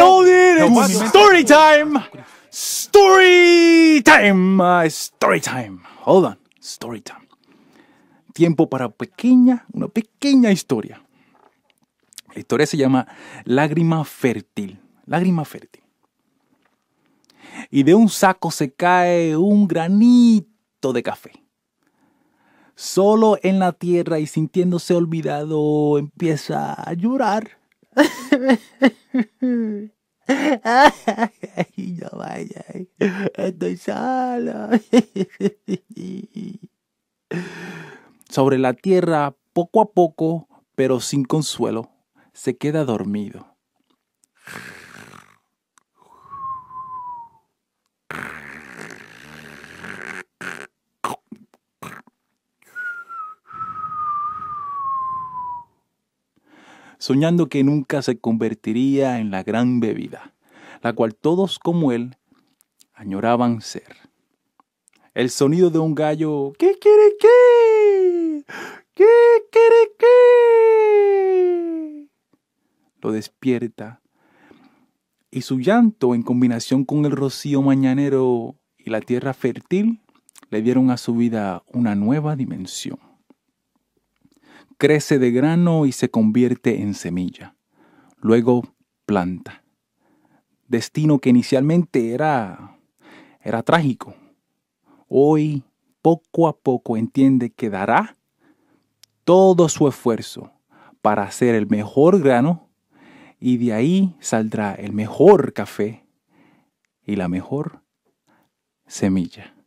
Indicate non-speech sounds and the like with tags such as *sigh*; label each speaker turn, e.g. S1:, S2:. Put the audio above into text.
S1: hold story time. Story time. story time. Hold on. Story time. Tiempo para pequeña, una pequeña historia. La historia se llama Lágrima Fértil. Lágrima Fértil. Y de un saco se cae un granito de café solo en la tierra y sintiéndose olvidado, empieza a llorar. *laughs* no vaya, estoy solo. Sobre la tierra, poco a poco, pero sin consuelo, se queda dormido. soñando que nunca se convertiría en la gran bebida, la cual todos como él añoraban ser. El sonido de un gallo, ¿qué quiere qué? ¿Qué quiere qué? Lo despierta y su llanto en combinación con el rocío mañanero y la tierra fértil le dieron a su vida una nueva dimensión crece de grano y se convierte en semilla, luego planta. Destino que inicialmente era, era trágico. Hoy, poco a poco, entiende que dará todo su esfuerzo para hacer el mejor grano y de ahí saldrá el mejor café y la mejor semilla.